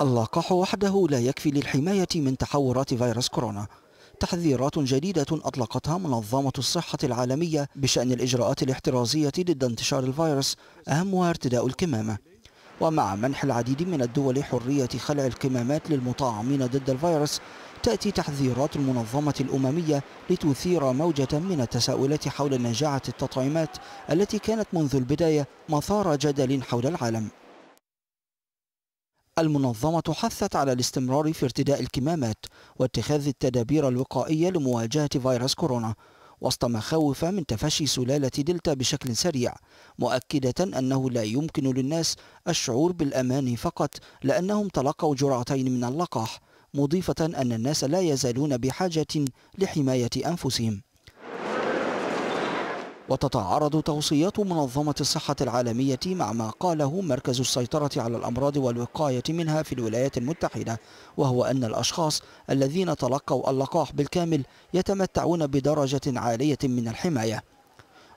اللقاح وحده لا يكفي للحماية من تحورات فيروس كورونا تحذيرات جديدة أطلقتها منظمة الصحة العالمية بشأن الإجراءات الاحترازية ضد انتشار الفيروس أهمها ارتداء الكمامة ومع منح العديد من الدول حرية خلع الكمامات للمطعمين ضد الفيروس تأتي تحذيرات المنظمة الأممية لتثير موجة من التساؤلات حول نجاعة التطعيمات التي كانت منذ البداية مثار جدل حول العالم المنظمة حثت على الاستمرار في ارتداء الكمامات واتخاذ التدابير الوقائية لمواجهة فيروس كورونا وسط مخاوف من تفشي سلالة دلتا بشكل سريع مؤكدة أنه لا يمكن للناس الشعور بالأمان فقط لأنهم تلقوا جرعتين من اللقاح مضيفة أن الناس لا يزالون بحاجة لحماية أنفسهم وتتعارض توصيات منظمة الصحة العالمية مع ما قاله مركز السيطرة على الأمراض والوقاية منها في الولايات المتحدة وهو أن الأشخاص الذين تلقوا اللقاح بالكامل يتمتعون بدرجة عالية من الحماية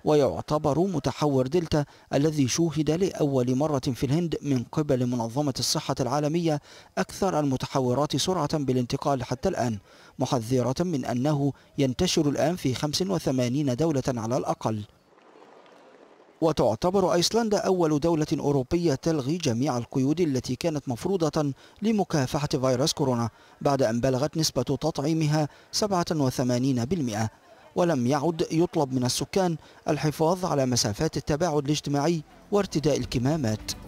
ويعتبر متحور دلتا الذي شوهد لأول مرة في الهند من قبل منظمة الصحة العالمية أكثر المتحورات سرعة بالانتقال حتى الآن محذرة من أنه ينتشر الآن في 85 دولة على الأقل وتعتبر أيسلندا أول دولة أوروبية تلغي جميع القيود التي كانت مفروضة لمكافحة فيروس كورونا بعد أن بلغت نسبة تطعيمها 87% ولم يعد يطلب من السكان الحفاظ على مسافات التباعد الاجتماعي وارتداء الكمامات